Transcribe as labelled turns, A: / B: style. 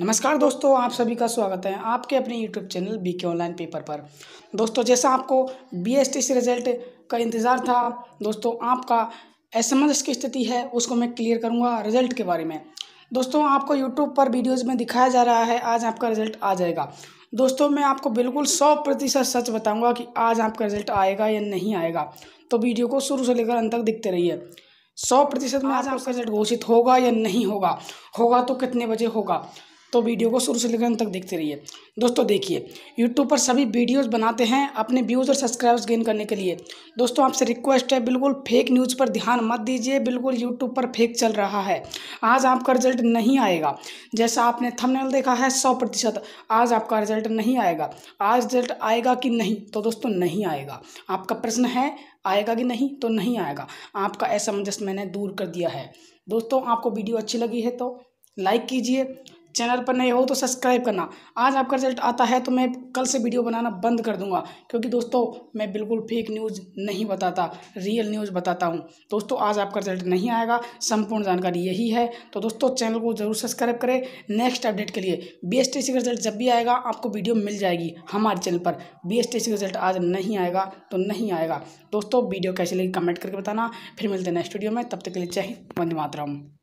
A: नमस्कार दोस्तों आप सभी का स्वागत है आपके अपने YouTube channel B K online paper पर दोस्तों जैसा आपको B S T C result का इंतज़ार था दोस्तों आपका एस की स्थिति है उसको मैं क्लियर करूंगा रिजल्ट के बारे में दोस्तों आपको यूट्यूब पर वीडियोज़ में दिखाया जा रहा है आज आपका रिजल्ट आ जाएगा दोस्तों मैं आपको बिल्कुल सौ प्रतिशत सच बताऊँगा कि आज आपका रिजल्ट आएगा या नहीं आएगा तो वीडियो को शुरू से लेकर अंत तक दिखते रहिए सौ प्रतिशत में आज आपका रिजल्ट घोषित होगा या नहीं होगा होगा तो कितने बजे होगा तो वीडियो को शुरू से लेकर अंत तक देखते रहिए दोस्तों देखिए यूट्यूब पर सभी वीडियोस बनाते हैं अपने व्यूज़ और सब्सक्राइबर्स गेन करने के लिए दोस्तों आपसे रिक्वेस्ट है बिल्कुल फेक न्यूज़ पर ध्यान मत दीजिए बिल्कुल यूट्यूब पर फेक चल रहा है आज आपका रिजल्ट नहीं आएगा जैसा आपने थंबनेल देखा है सौ प्रतिशत आज आपका रिजल्ट नहीं आएगा आज रिजल्ट आएगा कि नहीं तो दोस्तों नहीं आएगा आपका प्रश्न है आएगा कि नहीं तो नहीं आएगा आपका असमंजस मैंने दूर कर दिया है दोस्तों आपको वीडियो अच्छी लगी है तो लाइक कीजिए चैनल पर नए हो तो सब्सक्राइब करना आज आपका रिजल्ट आता है तो मैं कल से वीडियो बनाना बंद कर दूंगा क्योंकि दोस्तों मैं बिल्कुल फेक न्यूज़ नहीं बताता रियल न्यूज़ बताता हूँ दोस्तों आज आपका रिजल्ट नहीं आएगा संपूर्ण जानकारी यही है तो दोस्तों चैनल को जरूर सब्सक्राइब करें नेक्स्ट अपडेट के लिए बी एस का रिजल्ट जब भी आएगा आपको वीडियो मिल जाएगी हमारे चैनल पर बी एस का रिजल्ट आज नहीं आएगा तो नहीं आएगा दोस्तों वीडियो कैसे लगी कमेंट करके बताना फिर मिलते हैं नेक्स्ट वीडियो में तब तक के लिए चाहिए वंदे मातरम